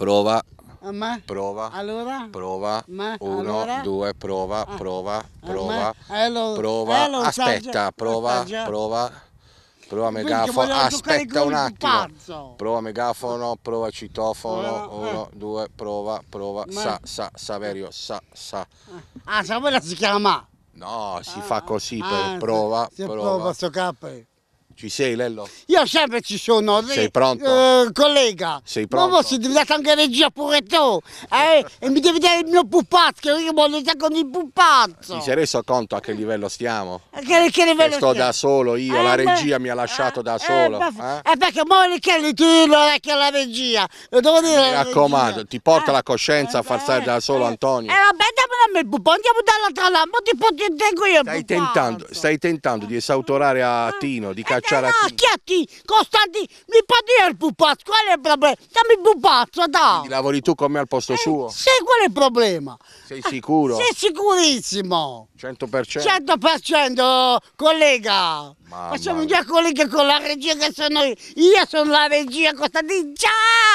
Prova. Ma. Prova. Allora. Prova. Ma. Uno, allora. due, prova, ah. prova, prova. Ah. Lo, prova. Aspetta, prova, prova. Prova megafono, aspetta un attimo. Prova megafono, prova citofono, eh. uno, due, prova, prova, Ma. sa, sa, Saverio, sa, sa. Ah, sa quella si chiama? No, si ah. fa così per ah, prova, prova. Si prova sto capo. Ci sei Lello? Io sempre ci sono. Sei pronto? Eh, collega. Sei pronto? Ma si devi anche regia pure tu. Eh? e mi devi dare il mio pupazzo, io voglio stare con il pupazzo. Ti sei reso conto a che livello stiamo? A che, che livello che sto stiamo? da solo io, eh, la regia mi ha lasciato da eh, solo. Eh? eh, perché muori che li tu non che la regia. Devo dire mi raccomando, ti porta eh, la coscienza a far stare da solo Antonio. Eh, vabbè, me il buffo, andiamo dall'altra là, ti posso tengo io stai tentando, stai tentando di esautorare a eh, Tino, di eh, cacciare a Tino. Ma chi Chiatti, Costanti, mi puoi dire il pupazzo, qual è il problema? Dammi il pupazzo, dai. lavori tu con me al posto eh, suo? Sì, qual è il problema? Sei sicuro? Eh, sei sicurissimo. 100%? 100%, collega. Ma siamo già collega con la regia che sono io, io sono la regia Costantini, ciao!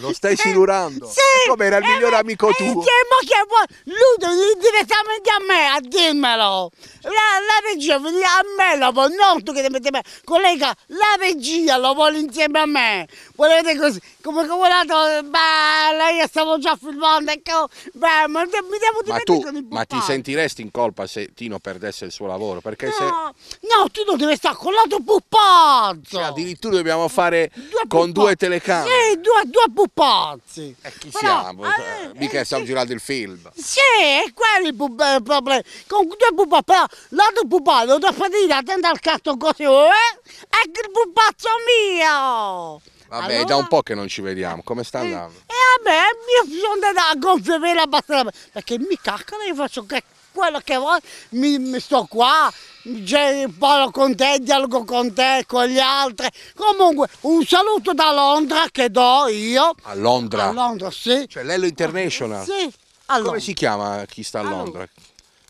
Lo stai eh, silurando? sì! Come era il eh, miglior amico eh, tuo? Che, ma che vuoi? Lui direttamente a me, a dirmelo! La, la regia, a me lo vuoi? non tu che ti metti a me! Collega, la regia lo vuole insieme a me! Volete così? come cavolato, beh, io stavo già filmando, ecco, beh, ma mi devo ma tu, Ma ti sentiresti in colpa se Tino perdesse il suo lavoro? Perché no, se... no Tino deve stare con l'altro pupazzo Cioè, addirittura dobbiamo fare due con due telecamere. Sì, due, due puppazzi! E eh, chi Però, siamo? Eh, cioè, Mica eh, stiamo sì. girando il film. Sì, è quello il eh, problema. Con due pupazzi però l'altro pupazzo, lo da partire, attenta al cazzo così, eh? Ecco il pupazzo mio! Vabbè, allora... è da un po' che non ci vediamo, come sta eh, andando? E, eh, a me mi sono andata a gonfie vele abbastanza, perché mi caccano, io faccio che quello che vuoi, mi, mi sto qua, parlo con te, dialogo con te, con gli altri. Comunque, un saluto da Londra che do io. A Londra? A Londra, sì. Cioè l'Ello International? Sì. Come si chiama chi sta a Londra? Allora.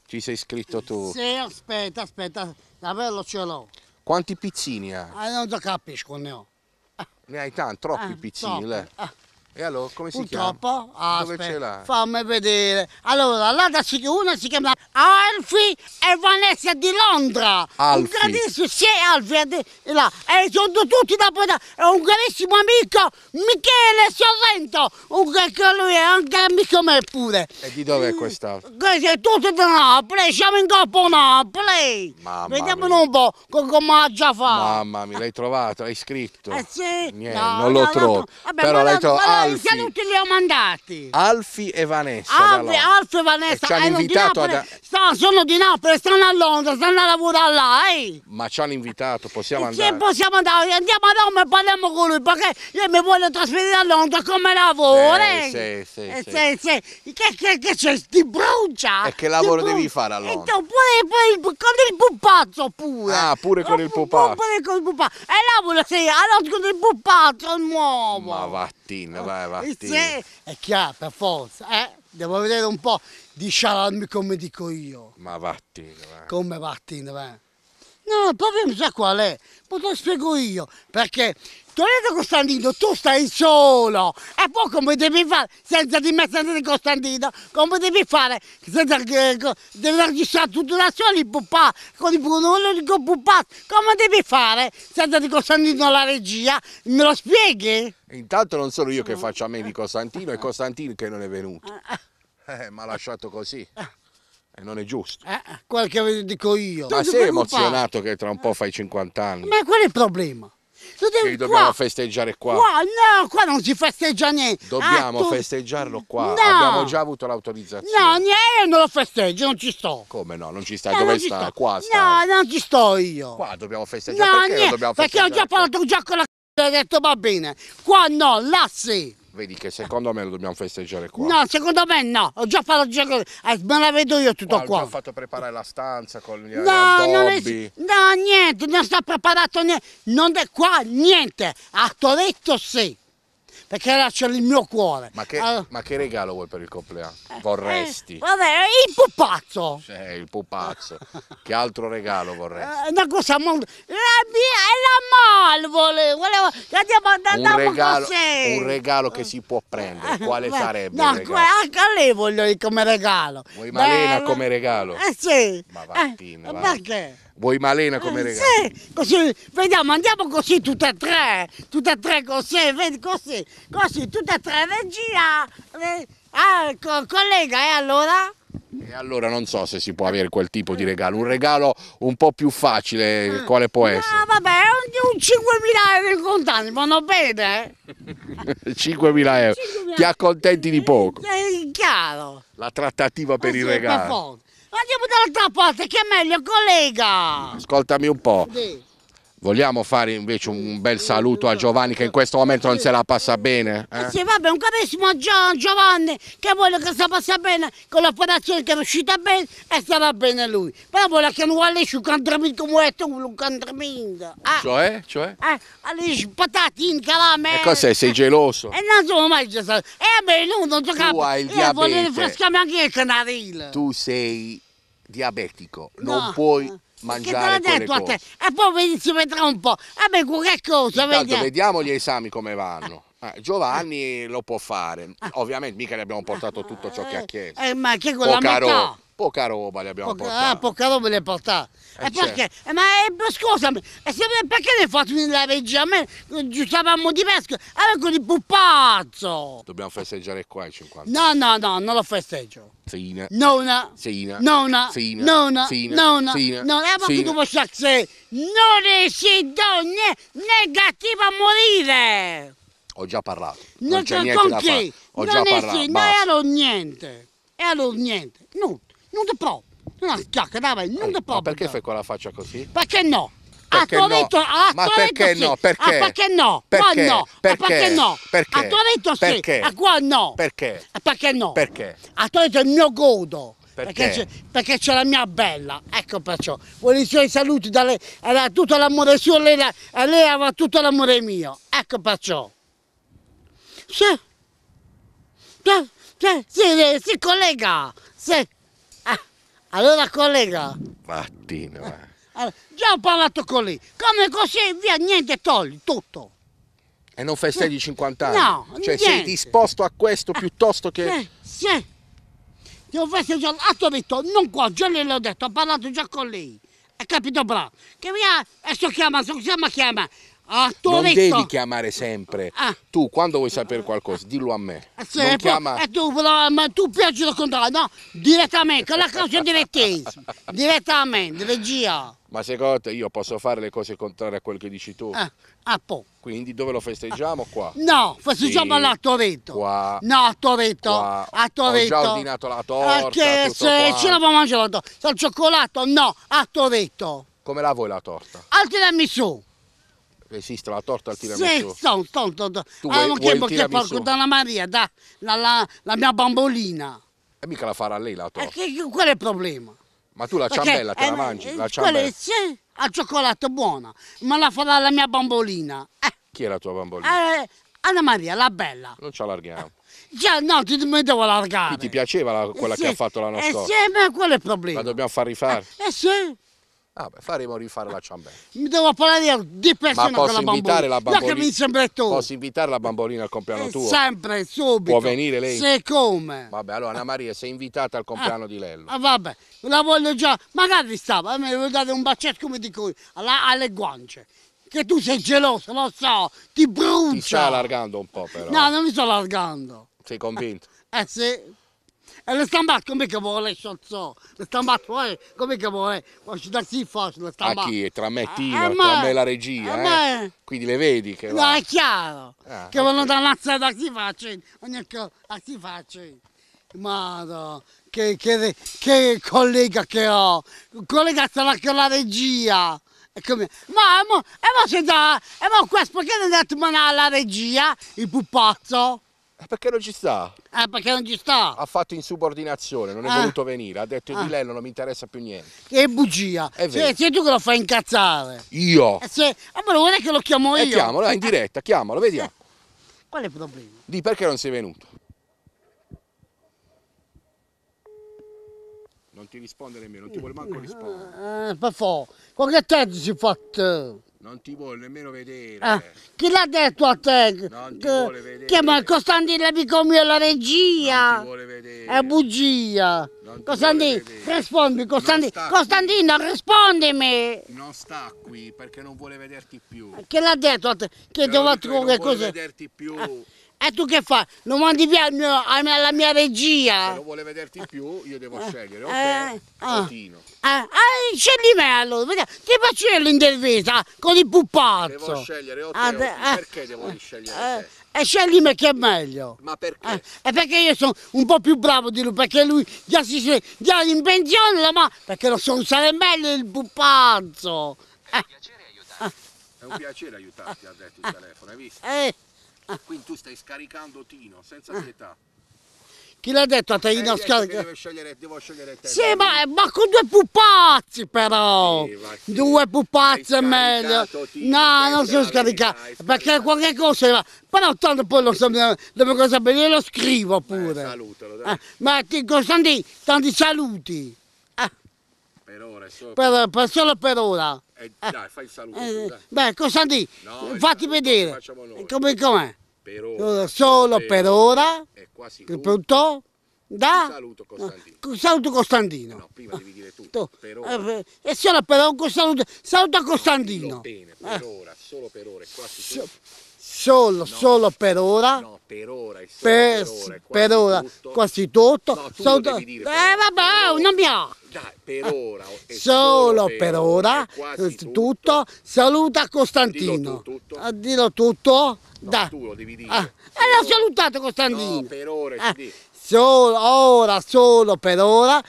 Ci sei iscritto tu? Sì, aspetta, aspetta, davvero ce l'ho. Quanti pizzini ha? Ah, non lo capisco, ne ho. Ne hai tanti, troppi ah, piccini. Ah. E allora come si Purtroppo, chiama? Purtroppo, aspetta, fammi vedere. Allora, là da una si chiama Alfie e Vanessa di Londra. Alfie. Un grandissimo, sì, Alfie, è là. E sono tutti da poi, un carissimo amico, Michele Sorrento, un, che lui è anche amico me pure. E di dove è mm, quest'altro? Questo è tutto da Napoli, siamo in Coppa a Napoli. Mamma Vediamolo mia. un po' come ha già fatto. Mamma mia, l'hai trovato, hai scritto. Eh sì. Niente, no, non lo no, trovo. No, Vabbè, Però l'hai trovato. Alfi. non te li ho mandati. Alfi e Vanessa. Alfi, Alfi e Vanessa. E ci hanno eh, invitato di Napoli, ad... sono di Napoli, stanno a Londra, stanno a lavorare là, eh. Ma ci hanno invitato, possiamo andare. Sì, possiamo andare. Andiamo a Roma e parliamo con lui, perché io mi voglio trasferire a Londra come lavoro. Eh, eh. sì, sì, eh, sì. sì, sì. Che, che, che c'è? Ti brucia. E che lavoro devi fare a Londra? Tu, pure, pure, con il pupazzo pure. Ah, pure con, con il pupazzo. Pure con il pupazzo. E lavoro, sì, allora con il pupazzo nuovo. Ma vattina, va eh, Martino. È chiaro, per forza, eh? Devo vedere un po' di scialami come dico io. Ma Martino, eh. Come Martino, eh. No, powiem za qual è, te lo spiego io, perché Togliete Costantino, tu stai solo e poi come devi fare senza di me, senza di Costantino, come devi fare senza che devi registrare tutto da soli, pupà, con i punoni, con pupà, come devi fare senza di Costantino la regia, me lo spieghi? Intanto non sono io che mm. faccio a me di Costantino, è Costantino che non è venuto, ah, ah. eh, Mi ha lasciato così. Ah. E eh, non è giusto. Eh, eh quel che dico io. Ma sei emozionato che tra un po' eh. fai 50 anni? Ma qual è il problema? Che dobbiamo qua. festeggiare qua. qua. No, qua non si festeggia niente. Dobbiamo ah, tu... festeggiarlo qua. No. Abbiamo già avuto l'autorizzazione. No, io non lo festeggio, non ci sto. Come no? Non ci stai? No, Dove sta? Sto. Qua sta. No, non ci sto io. Qua dobbiamo festeggiare. No, perché, dobbiamo perché ho già parlato già con la c***a e ho detto va bene. Qua no, là sì. Vedi che secondo me lo dobbiamo festeggiare qua. No, secondo me no. Ho già fatto già... Eh, me la vedo io tutto qua. qua. Ho già fatto preparare la stanza con gli no, addobbi. È... No, niente, non sta preparato niente. Non è qua niente. A Toretto sì perché là c'è il mio cuore. Ma che, allora... ma che, regalo vuoi per il compleanno? Eh, vorresti? Eh, vabbè, il pupazzo! Sì, il pupazzo. che altro regalo vorresti? Eh, una cosa molto... La mia è la malvole! Volevo... Andiamo, andiamo un, regalo, un regalo che si può prendere, eh, quale beh, sarebbe? No, anche lei voglio come regalo. Vuoi Malena beh, come regalo? Eh sì. Ma vattine, eh, va. Perché? Vuoi Malena eh, come eh, regalo? Sì, così, vediamo, andiamo così tutte e tre, tutte e tre così, vedi, così, così, tutte e tre, gira, ah, ah collega, e allora? E allora non so se si può avere quel tipo di eh. regalo, un regalo un po' più facile, eh. quale può essere? Ah, vabbè, un, un 5.000 euro in contanti, non bene? 5.000 euro, ti accontenti di poco? È chiaro. La trattativa per Così il regalo. Andiamo dall'altra parte, che è meglio, collega! Ascoltami un po'. Sì. Vogliamo fare invece un bel saluto a Giovanni che in questo momento non se la passa bene? Eh? eh sì, vabbè, un capissimo a Giovanni che vuole che si passa bene con l'operazione che è uscita bene e stava bene lui. Però vuole che non vuole un cantramento tu, un cantramento. Eh? Cioè? Cioè? Eh, patatine, calame. E cos'è? Sei geloso? E non sono mai geloso. E a me non tocca... Tu hai il diabete. Volevo frescarmi anche il canarino. Tu sei diabetico, no. non puoi mangiare che te detto a te e poi vedi, si vedrà un po' a me che cosa vediamo. vediamo gli esami come vanno eh, Giovanni lo può fare ah. ovviamente mica ne abbiamo portato tutto ciò che ha chiesto eh, ma che con Pocaro, la metà Poca roba li abbiamo poca, portata. Ah, poca roba li hai portata. Eh e perché? Certo. Eh, ma eh, scusami, eh, perché ne hai fatto una legge a me? Giustavamo di pesca, eh, avevo di pupazzo! Dobbiamo festeggiare qua i 50. No, no, no, non lo festeggio. Sina. Nona. Sina. Nona. Sina. Nona. Sina. Nona. Sina. Nona. Ma che tu puoi se non si donne negativa a morire! Ho già parlato. Non, non c'è niente con da chi? Ho non già parlato. Sì, no, era niente. Era niente. Nulla non ti provo. Una chiacca, dai, non ti eh, ma perché fai quella faccia così? Perché no? Perché a tuo no? a Ma perché sì. no? Perché? A perché no? Perché? no? Perché? perché no? Perché? A Toretto sì, perché? a qua no. Perché? A perché no? Perché? A Toretto mio godo. Perché? Perché c'è la mia bella, ecco perciò. Vuole i suoi saluti da lei, era tutto l'amore suo, lei, la, lei aveva tutto l'amore mio, ecco perciò. Sì, sì, sì, si collega, sì. Allora collega. Mattino. Allora, già ho parlato con lei. Come così via niente togli, tutto. E non fai 6 di 50 anni? No, Cioè niente. sei disposto a questo eh, piuttosto che... Sì, sì. Devo festeggiare, altro detto, non qua, già le ho detto, ho parlato già con lei. Hai capito bravo? Che via, e so chiama, so chiama, chiama. Ah, non devi chiamare sempre. Ah. Tu quando vuoi sapere qualcosa, dillo a me. Sì, eh, non certo. chiama... e eh, tu, però, ma tu piaci lo no? Direttamente, la causa direttezza. Direttamente, regia. Ma secondo te io posso fare le cose contrarie a quello che dici tu? Ah, ah po'. Quindi dove lo festeggiamo? Qua? No, festeggiamo sì. là a Toretto. Qua. No, a Toretto. Qua. A Toretto. Ho già ordinato la torta, Perché se ce la può mangiare la torta, Il cioccolato, no, a Toretto. Come la vuoi la torta? Altri Altrimenti su. Esiste la torta al tiramisù? Sì, sto, sto, sto. Tu ah, vuoi, vuoi che porco donna Maria, da, la, la, la, mia bambolina. E mica la farà lei la torta. E eh, che, qual è il problema? Ma tu la Perché, ciambella te eh, eh, la mangi? la ciambella? Sì, al cioccolato buona, ma la farà la mia bambolina. Eh. Chi è la tua bambolina? Eh, Anna Maria, la bella. Non ci allarghiamo. Eh, già, no, ti, devo allargare. Ti, ti piaceva la, quella sì, che ha fatto l'anno scorso? Eh sì, ma qual è il problema? La dobbiamo far rifare? Eh, eh sì. Ah, faremo rifare la ciambella. Mi devo parlare di persona Ma posso invitare la bambolina? La che mi sembra tu. Posso invitare la bambolina al compleanno eh, tuo? Sempre, subito. Può venire lei? Se come. Vabbè, allora Anna Maria sei invitata al compleanno eh, di Lello. Ah, vabbè, la voglio già. Magari stava, eh, mi devo dare un bacetto come dico alla, alle guance. Che tu sei geloso, lo so, ti brucia. Ti sta allargando un po' però. No, non mi sto allargando. Sei convinto? eh sì. E le stambate come che vuole, sciolzo? Le stambate eh, come che vuole? Faccio da sì faccio le stambate? A chi? È tra me e eh, Tino, eh, tra me e la regia, eh? eh? Quindi le vedi che va? No, è chiaro. Ah, che okay. vanno da lazzare da si faccio, ogni cosa si faccio. Ma che, che, che collega che ho! Un collega sarà con la regia! E Come, ma, ma, e ma se da, e ma questo perché non è andato alla regia, il pupazzo? Ah, perché non ci sta? Eh, perché non ci sta? Ha fatto insubordinazione, non è eh. voluto venire, ha detto di lei non mi interessa più niente. Che bugia! È vero. Sei, sei tu che lo fai incazzare. Io? Eh, se... Ah, ma non è che lo chiamo eh, io. E chiamalo, eh, in eh. diretta, chiamalo, vediamo. Qual è il problema? Di perché non sei venuto? Non ti risponde nemmeno, non ti vuole manco rispondere. Eh, per favore, con che tempo si fa? Non ti vuole nemmeno vedere. Ah, chi l'ha detto a te? Non ti vuole vedere. Che Costantino è amico mio la regia. Non ti vuole vedere. È bugia. Non Costantino, rispondi, Costantino. Costantino, rispondimi. Non sta qui perché non vuole vederti più. Che l'ha detto a te? Che cioè, dove trovo che cosa? Non vuole vederti più. Eh. E tu che fai? Lo mandi piano alla mia regia? Se non vuole vederti più, io devo eh, scegliere o te eh, ah. o Tino. Eh, scegli eh, me allora, ti faccio io l'intervista eh, con il pupazzo. Devo scegliere o te ah, o eh, perché devo eh, scegliere te? E scegli me che è meglio. Ma perché? Eh, perché io sono un po' più bravo di lui, perché lui già si già in pensione, la mano, perché lo so usare meglio il pupazzo. È un piacere aiutarti, ha detto il telefono, hai visto? Eh. Quindi tu stai scaricando Tino, senza ah. pietà. Chi l'ha detto a te Tino scarica? Devo scegliere, devo te. Sì, ma, ma, con due pupazzi però! Sì, sì. Due pupazzi è meglio. Tino, no, non sono scaricato. Perché qualche cosa va. Però tanto poi lo so, devo sapere, io lo scrivo eh, pure. Beh, salutalo, dai. Eh, ma ti Costantino, tanti saluti. Eh. Per ora, solo per, per, solo per ora. Eh, dai, fai il saluto. Eh, beh, cosa dì? No, Fatti no, vedere. Come com'è? Per ora. Solo per, per ora. È quasi pronto. Da? saluto Costantino. saluto Costantino. No, prima devi dire tu. tu. Per eh, ora. Eh, e solo per ora un saluto. a Costantino. Va bene, per eh. ora, solo per ora, è quasi tutto solo, no, solo per ora. No, per ora, per, per, ora, per ora tutto. quasi tutto. No, tu so, dire, eh vabbè, oh, non mi ha. Dai, per eh, ora. Solo, solo per ora, eh, tutto. tutto. Saluta Costantino. Dillo tu, tutto. Eh, dillo tutto. No, tu lo devi dire. Ah. E l'ho salutato Costantino. No, per ora. Eh. Solo, ora, solo per ora.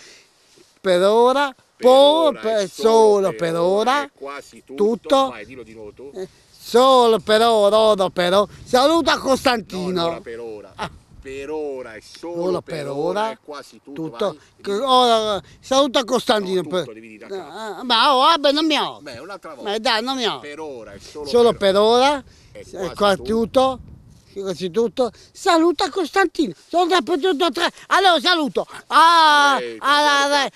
Per ora. Per po, ora, per, solo, per ora, ora tutto. tutto. Vai, dillo di nuovo tu. Eh. Solo per ora, ora per ora. Saluta Costantino. No, per ora. Ah. Per ora è solo, solo per, per ora, è quasi tutto. tutto. Vai, ora, saluta Costantino. No, tutto, devi dire a ma oh, vabbè, non mi ho. Beh, un'altra volta. Ma dai, non mi ho. Per ora è solo, solo per, per ora. ora. È quasi, è quasi tutto. tutto innanzitutto saluta Costantino. Sono da tre. Allora saluto. Ah, Ehi, ah,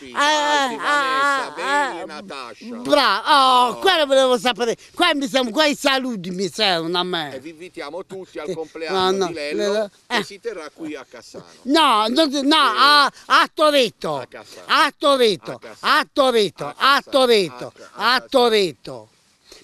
ah, ah, Natascia. Bravo, oh, quello volevo sapere. Qua mi servono, qua i saluti mi servono a me. E vi invitiamo tutti al compleanno di Lello che si terrà qui a Cassano. No, no, a, Toretto. A Toretto. A Toretto. A Toretto. A Toretto.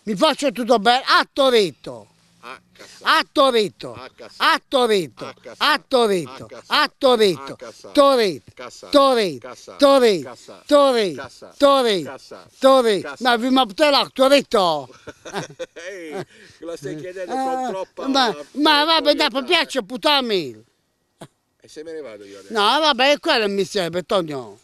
Mi faccio tutto bene a Toretto a Toretto, a Toretto, a Toretto, a Toretto, Toretto, Toretto, Toretto, Toretto, Toretto, Toretto, ma vi ma potete Toretto? Lo stai eh. chiedendo con eh, troppa... Ma vabbè dai, mi piace puttana mille. E se me ne vado io adesso? No vabbè, è quello mi serve, Tonio.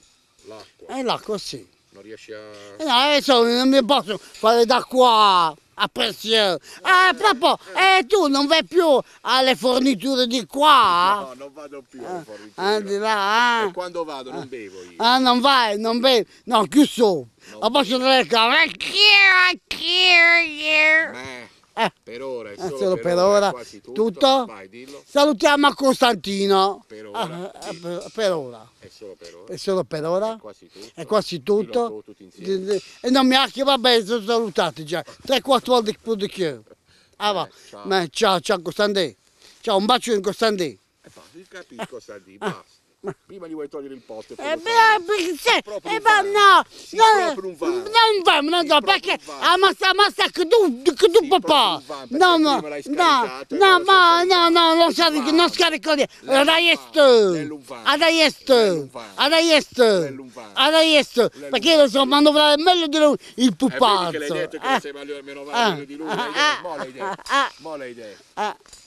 L'acqua? Eh l'acqua sì. Non riesci a... Eh, no, adesso non mi posso fare da qua a prezzo. Eh, proprio, eh, tu non vai più alle forniture di qua? No, non vado più alle eh, forniture. Eh, là, eh? E quando vado non bevo io. Ah, non vai, non bevo. No, chiuso. No. Ma posso dire che... Eh, per ora è eh, solo, solo per, per, ora, ora. tutto. tutto? Vai, Salutiamo a Costantino. Per ah, ora. Ah, per, per ora. È solo per ora. È solo per ora. È quasi tutto. È quasi tutto. E non mi ha che vabbè, sono salutati già. 3-4 volte più di più. Ah, va. ciao. Ma, ciao, ciao Costantino. Ciao, un bacio in Costantino. Eh, capito Costantino, ah, basta. prima gli vuoi togliere il posto. E eh, eh, beh, se, eh, ma no, si no, non va, non va, non va, perché ammazza, ammazza che tu, che tu papà. No, no, no, no, ma no, no, non scarico, non scarico, adesso, adesso, adesso, adesso, perché io lo so manovrare meglio di lui il pupazzo. Eh, perché l'hai detto che eh. sei meglio di lui, eh. mo l'hai detto, mo l'hai detto. Eh. Eh.